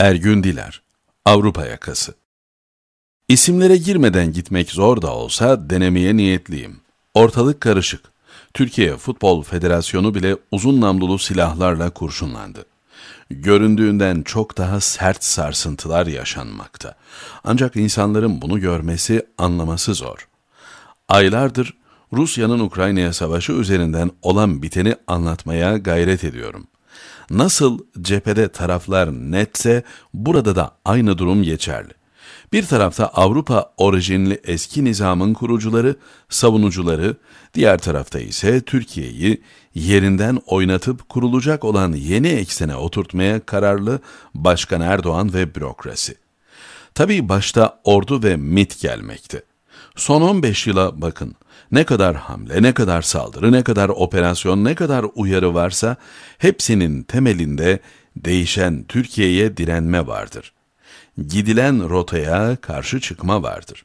Ergün Diler, Avrupa Yakası İsimlere girmeden gitmek zor da olsa denemeye niyetliyim. Ortalık karışık. Türkiye Futbol Federasyonu bile uzun namlulu silahlarla kurşunlandı. Göründüğünden çok daha sert sarsıntılar yaşanmakta. Ancak insanların bunu görmesi, anlaması zor. Aylardır Rusya'nın Ukrayna'ya savaşı üzerinden olan biteni anlatmaya gayret ediyorum.'' Nasıl cephede taraflar netse burada da aynı durum geçerli. Bir tarafta Avrupa orijinli eski nizamın kurucuları, savunucuları, diğer tarafta ise Türkiye'yi yerinden oynatıp kurulacak olan yeni eksene oturtmaya kararlı Başkan Erdoğan ve bürokrasi. Tabii başta ordu ve MIT gelmekti. Son 15 yıla bakın. Ne kadar hamle, ne kadar saldırı, ne kadar operasyon, ne kadar uyarı varsa hepsinin temelinde değişen Türkiye'ye direnme vardır. Gidilen rotaya karşı çıkma vardır.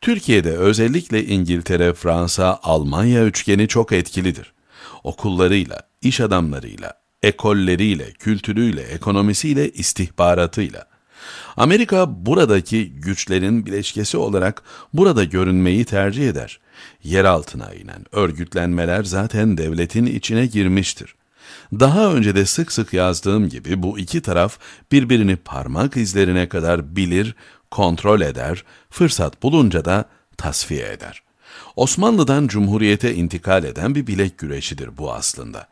Türkiye'de özellikle İngiltere, Fransa, Almanya üçgeni çok etkilidir. Okullarıyla, iş adamlarıyla, ekolleriyle, kültürüyle, ekonomisiyle, istihbaratıyla. Amerika buradaki güçlerin bileşkesi olarak burada görünmeyi tercih eder. Yer altına inen örgütlenmeler zaten devletin içine girmiştir. Daha önce de sık sık yazdığım gibi bu iki taraf birbirini parmak izlerine kadar bilir, kontrol eder, fırsat bulunca da tasfiye eder. Osmanlı'dan Cumhuriyet'e intikal eden bir bilek güreşidir bu aslında.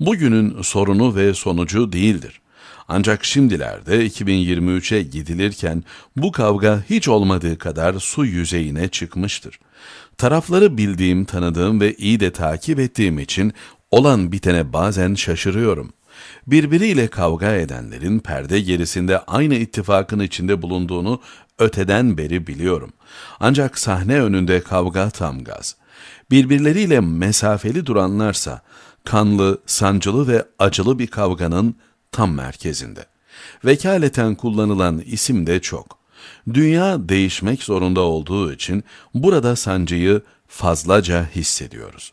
Bugünün sorunu ve sonucu değildir. Ancak şimdilerde 2023'e gidilirken bu kavga hiç olmadığı kadar su yüzeyine çıkmıştır. Tarafları bildiğim, tanıdığım ve iyi de takip ettiğim için olan bitene bazen şaşırıyorum. Birbiriyle kavga edenlerin perde gerisinde aynı ittifakın içinde bulunduğunu öteden beri biliyorum. Ancak sahne önünde kavga tam gaz. Birbirleriyle mesafeli duranlarsa kanlı, sancılı ve acılı bir kavganın tam merkezinde. Vekaleten kullanılan isim de çok. Dünya değişmek zorunda olduğu için burada sancıyı fazlaca hissediyoruz.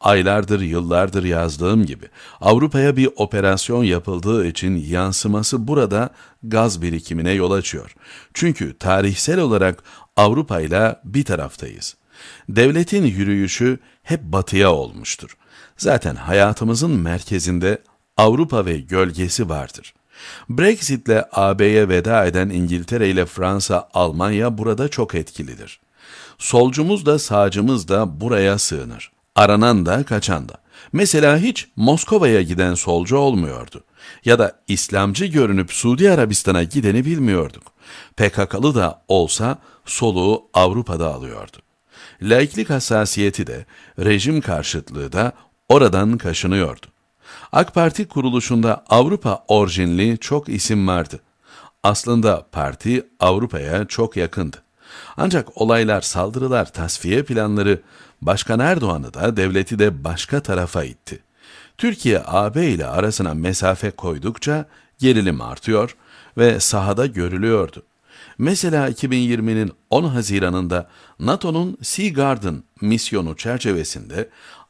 Aylardır, yıllardır yazdığım gibi Avrupa'ya bir operasyon yapıldığı için yansıması burada gaz birikimine yol açıyor. Çünkü tarihsel olarak Avrupa ile bir taraftayız. Devletin yürüyüşü hep batıya olmuştur. Zaten hayatımızın merkezinde Avrupa ve gölgesi vardır. Brexit'le AB'ye veda eden İngiltere ile Fransa, Almanya burada çok etkilidir. Solcumuz da sağcımız da buraya sığınır. Aranan da kaçan da. Mesela hiç Moskova'ya giden solcu olmuyordu. Ya da İslamcı görünüp Suudi Arabistan'a gideni bilmiyorduk. PKK'lı da olsa soluğu Avrupa'da alıyordu. Laiklik hassasiyeti de, rejim karşıtlığı da oradan kaşınıyordu. AK Parti kuruluşunda Avrupa orijinli çok isim vardı. Aslında parti Avrupa'ya çok yakındı. Ancak olaylar, saldırılar, tasfiye planları Başkan Erdoğan'ı da devleti de başka tarafa itti. Türkiye AB ile arasına mesafe koydukça gerilim artıyor ve sahada görülüyordu. Mesela 2020'nin 10 Haziran'ında NATO'nun Sea Garden misyonu çerçevesinde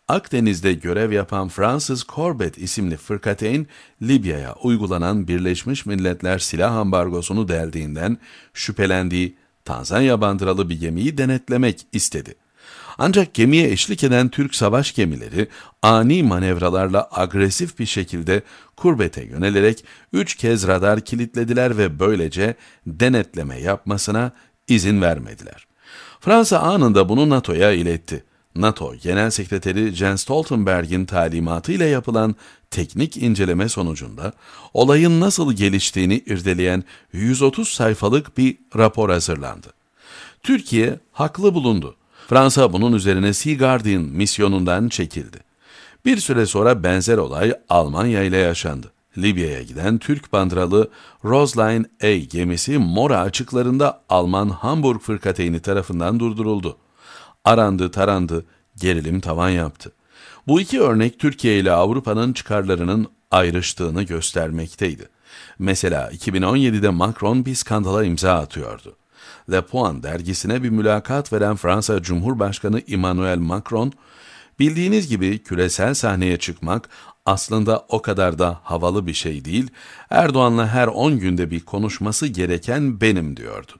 Akdeniz'de görev yapan Fransız Corbett isimli fırkateyn, Libya'ya uygulanan Birleşmiş Milletler silah ambargosunu deldiğinden şüphelendiği Tanzanya bandıralı bir gemiyi denetlemek istedi. Ancak gemiye eşlik eden Türk savaş gemileri ani manevralarla agresif bir şekilde kurbete yönelerek 3 kez radar kilitlediler ve böylece denetleme yapmasına izin vermediler. Fransa anında bunu NATO'ya iletti. NATO Genel Sekreteri Jens Stoltenberg'in talimatıyla yapılan teknik inceleme sonucunda olayın nasıl geliştiğini irdeleyen 130 sayfalık bir rapor hazırlandı. Türkiye haklı bulundu. Fransa bunun üzerine Sea Guardian misyonundan çekildi. Bir süre sonra benzer olay Almanya ile yaşandı. Libya'ya giden Türk bandralı Rosline A gemisi Mora açıklarında Alman Hamburg fırkateyni tarafından durduruldu arandı tarandı, gerilim tavan yaptı. Bu iki örnek Türkiye ile Avrupa'nın çıkarlarının ayrıştığını göstermekteydi. Mesela 2017'de Macron bir skandala imza atıyordu. Le Point dergisine bir mülakat veren Fransa Cumhurbaşkanı Emmanuel Macron, bildiğiniz gibi küresel sahneye çıkmak aslında o kadar da havalı bir şey değil, Erdoğan'la her 10 günde bir konuşması gereken benim diyordu.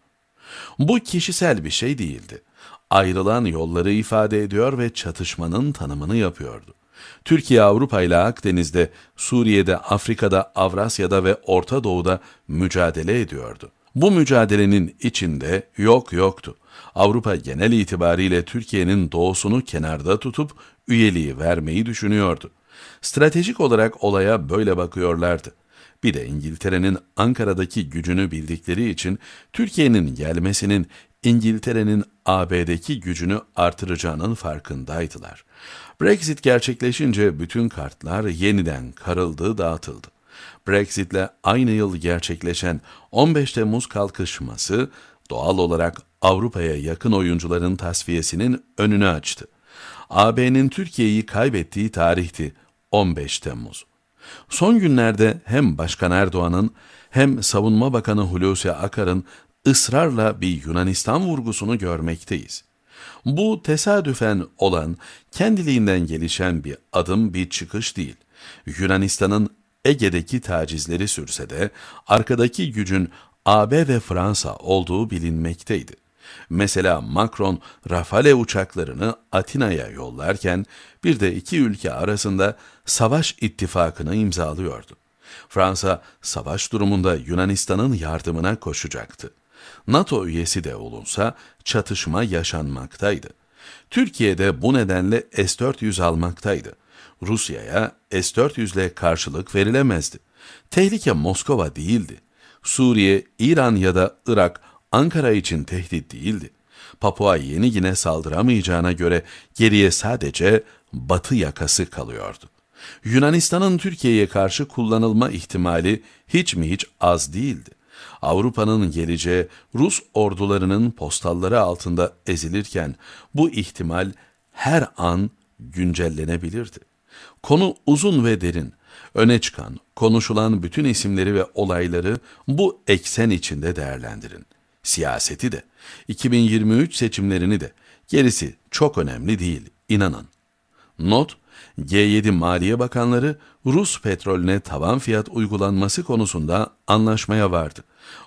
Bu kişisel bir şey değildi ayrılan yolları ifade ediyor ve çatışmanın tanımını yapıyordu. Türkiye Avrupa ile Akdeniz'de, Suriye'de, Afrika'da, Avrasya'da ve Orta Doğu'da mücadele ediyordu. Bu mücadelenin içinde yok yoktu. Avrupa genel itibariyle Türkiye'nin doğusunu kenarda tutup üyeliği vermeyi düşünüyordu. Stratejik olarak olaya böyle bakıyorlardı. Bir de İngiltere'nin Ankara'daki gücünü bildikleri için Türkiye'nin gelmesinin İngiltere'nin AB'deki gücünü artıracağının farkındaydılar. Brexit gerçekleşince bütün kartlar yeniden karıldı, dağıtıldı. Brexit'le aynı yıl gerçekleşen 15 Temmuz kalkışması doğal olarak Avrupa'ya yakın oyuncuların tasfiyesinin önünü açtı. AB'nin Türkiye'yi kaybettiği tarihti 15 Temmuz. Son günlerde hem Başkan Erdoğan'ın hem Savunma Bakanı Hulusi Akar'ın ısrarla bir Yunanistan vurgusunu görmekteyiz. Bu tesadüfen olan, kendiliğinden gelişen bir adım, bir çıkış değil. Yunanistan'ın Ege'deki tacizleri sürse de arkadaki gücün AB ve Fransa olduğu bilinmekteydi. Mesela Macron, Rafale uçaklarını Atina'ya yollarken bir de iki ülke arasında savaş ittifakını imzalıyordu. Fransa, savaş durumunda Yunanistan'ın yardımına koşacaktı. NATO üyesi de olunsa çatışma yaşanmaktaydı. Türkiye de bu nedenle S-400 almaktaydı. Rusya'ya S-400 ile karşılık verilemezdi. Tehlike Moskova değildi. Suriye, İran ya da Irak Ankara için tehdit değildi. Papua Yeni Gine saldıramayacağına göre geriye sadece batı yakası kalıyordu. Yunanistan'ın Türkiye'ye karşı kullanılma ihtimali hiç mi hiç az değildi. Avrupa'nın geleceği Rus ordularının postalları altında ezilirken bu ihtimal her an güncellenebilirdi. Konu uzun ve derin. Öne çıkan, konuşulan bütün isimleri ve olayları bu eksen içinde değerlendirin siyaseti de, 2023 seçimlerini de. Gerisi çok önemli değil, inanın. Not, G7 Maliye Bakanları Rus petrolüne tavan fiyat uygulanması konusunda anlaşmaya vardı.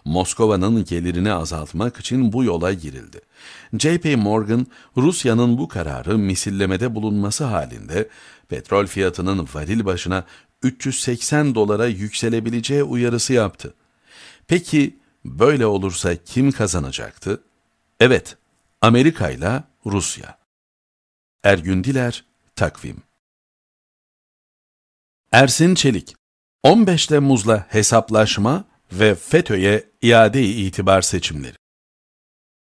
Moskova'nın gelirini azaltmak için bu yola girildi. JP Morgan, Rusya'nın bu kararı misillemede bulunması halinde petrol fiyatının varil başına 380 dolara yükselebileceği uyarısı yaptı. Peki Böyle olursa kim kazanacaktı? Evet, Amerika ile Rusya. Ergün Diler, Takvim Ersin Çelik 15 Temmuz'la hesaplaşma ve FETÖ'ye iade-i itibar seçimleri.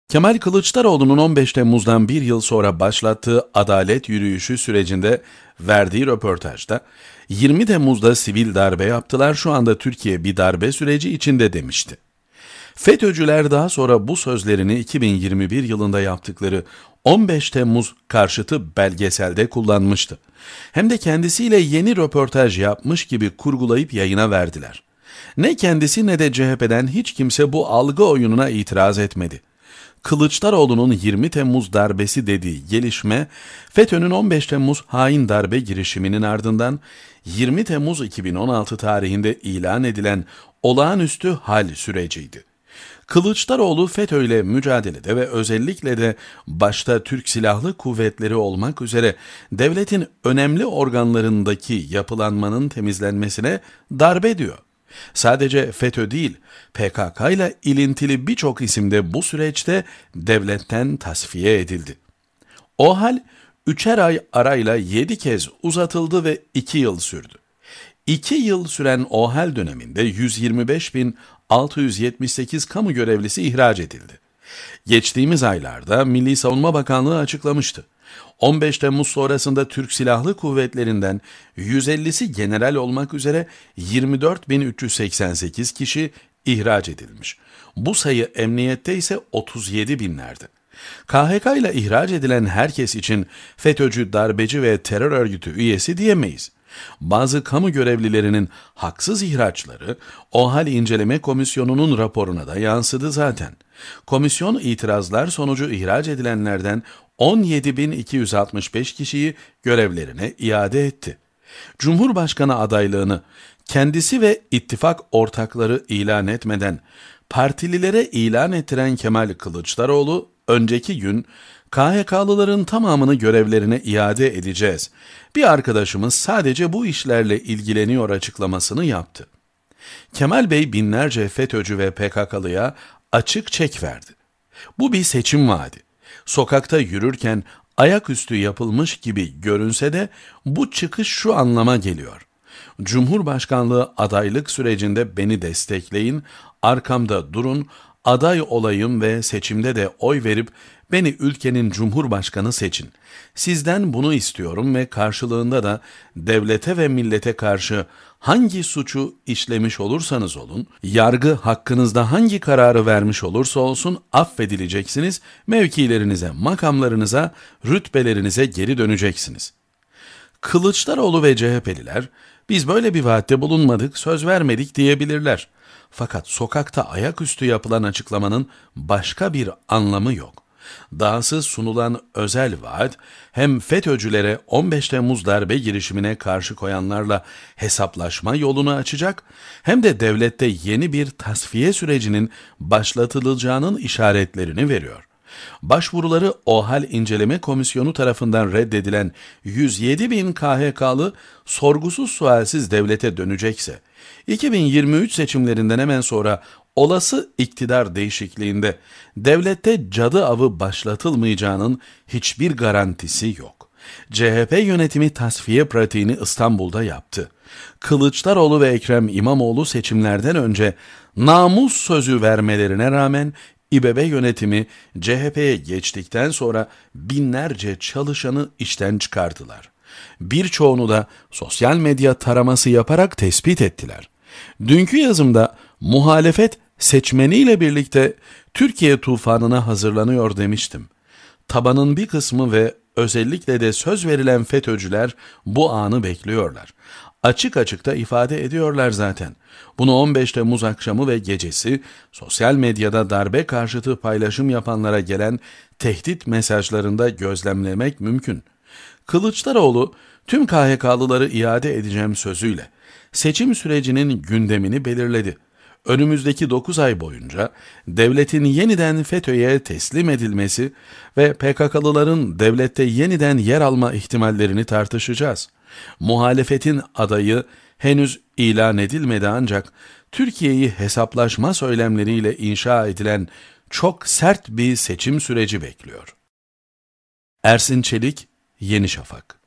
Kemal Kılıçdaroğlu'nun 15 Temmuz'dan bir yıl sonra başlattığı adalet yürüyüşü sürecinde verdiği röportajda 20 Temmuz'da sivil darbe yaptılar şu anda Türkiye bir darbe süreci içinde demişti. FETÖ'cüler daha sonra bu sözlerini 2021 yılında yaptıkları 15 Temmuz karşıtı belgeselde kullanmıştı. Hem de kendisiyle yeni röportaj yapmış gibi kurgulayıp yayına verdiler. Ne kendisi ne de CHP'den hiç kimse bu algı oyununa itiraz etmedi. Kılıçdaroğlu'nun 20 Temmuz darbesi dediği gelişme, FETÖ'nün 15 Temmuz hain darbe girişiminin ardından 20 Temmuz 2016 tarihinde ilan edilen olağanüstü hal süreciydi. Kılıçdaroğlu FETÖ ile mücadelede ve özellikle de başta Türk Silahlı Kuvvetleri olmak üzere devletin önemli organlarındaki yapılanmanın temizlenmesine darbe diyor. Sadece FETÖ değil, PKK ile ilintili birçok isim de bu süreçte devletten tasfiye edildi. O hal üçer ay arayla yedi kez uzatıldı ve iki yıl sürdü. İki yıl süren OHAL döneminde 125 bin 678 kamu görevlisi ihraç edildi. Geçtiğimiz aylarda Milli Savunma Bakanlığı açıklamıştı. 15 Temmuz sonrasında Türk Silahlı Kuvvetlerinden 150'si general olmak üzere 24.388 kişi ihraç edilmiş. Bu sayı emniyette ise 37 binlerdi. KHK ile ihraç edilen herkes için FETÖ'cü, darbeci ve terör örgütü üyesi diyemeyiz. Bazı kamu görevlilerinin haksız ihraçları OHAL İnceleme Komisyonu'nun raporuna da yansıdı zaten. Komisyon itirazlar sonucu ihraç edilenlerden 17.265 kişiyi görevlerine iade etti. Cumhurbaşkanı adaylığını kendisi ve ittifak ortakları ilan etmeden partililere ilan ettiren Kemal Kılıçdaroğlu önceki gün KHK'lıların tamamını görevlerine iade edeceğiz. Bir arkadaşımız sadece bu işlerle ilgileniyor açıklamasını yaptı. Kemal Bey binlerce FETÖ'cü ve PKK'lıya açık çek verdi. Bu bir seçim vaadi. Sokakta yürürken ayaküstü yapılmış gibi görünse de bu çıkış şu anlama geliyor. Cumhurbaşkanlığı adaylık sürecinde beni destekleyin, arkamda durun, aday olayım ve seçimde de oy verip beni ülkenin cumhurbaşkanı seçin. Sizden bunu istiyorum ve karşılığında da devlete ve millete karşı hangi suçu işlemiş olursanız olun, yargı hakkınızda hangi kararı vermiş olursa olsun affedileceksiniz, mevkilerinize, makamlarınıza, rütbelerinize geri döneceksiniz. Kılıçdaroğlu ve CHP'liler biz böyle bir vaatte bulunmadık, söz vermedik diyebilirler. Fakat sokakta ayaküstü yapılan açıklamanın başka bir anlamı yok. Dahası sunulan özel vaat hem FETÖ'cülere 15 Temmuz darbe girişimine karşı koyanlarla hesaplaşma yolunu açacak hem de devlette yeni bir tasfiye sürecinin başlatılacağının işaretlerini veriyor. Başvuruları OHAL İnceleme Komisyonu tarafından reddedilen 107 bin KHK'lı sorgusuz sualsiz devlete dönecekse, 2023 seçimlerinden hemen sonra olası iktidar değişikliğinde devlette cadı avı başlatılmayacağının hiçbir garantisi yok. CHP yönetimi tasfiye pratiğini İstanbul'da yaptı. Kılıçdaroğlu ve Ekrem İmamoğlu seçimlerden önce namus sözü vermelerine rağmen İBB yönetimi CHP'ye geçtikten sonra binlerce çalışanı işten çıkardılar. Birçoğunu da sosyal medya taraması yaparak tespit ettiler. Dünkü yazımda muhalefet seçmeniyle birlikte Türkiye tufanına hazırlanıyor demiştim. Tabanın bir kısmı ve özellikle de söz verilen FETÖ'cüler bu anı bekliyorlar açık açıkta ifade ediyorlar zaten. Bunu 15 Temmuz akşamı ve gecesi sosyal medyada darbe karşıtı paylaşım yapanlara gelen tehdit mesajlarında gözlemlemek mümkün. Kılıçdaroğlu tüm KHK'lıları iade edeceğim sözüyle seçim sürecinin gündemini belirledi. Önümüzdeki 9 ay boyunca devletin yeniden FETÖ'ye teslim edilmesi ve PKK'lıların devlette yeniden yer alma ihtimallerini tartışacağız.'' Muhalefetin adayı henüz ilan edilmedi ancak Türkiye'yi hesaplaşma söylemleriyle inşa edilen çok sert bir seçim süreci bekliyor. Ersin Çelik, Yeni Şafak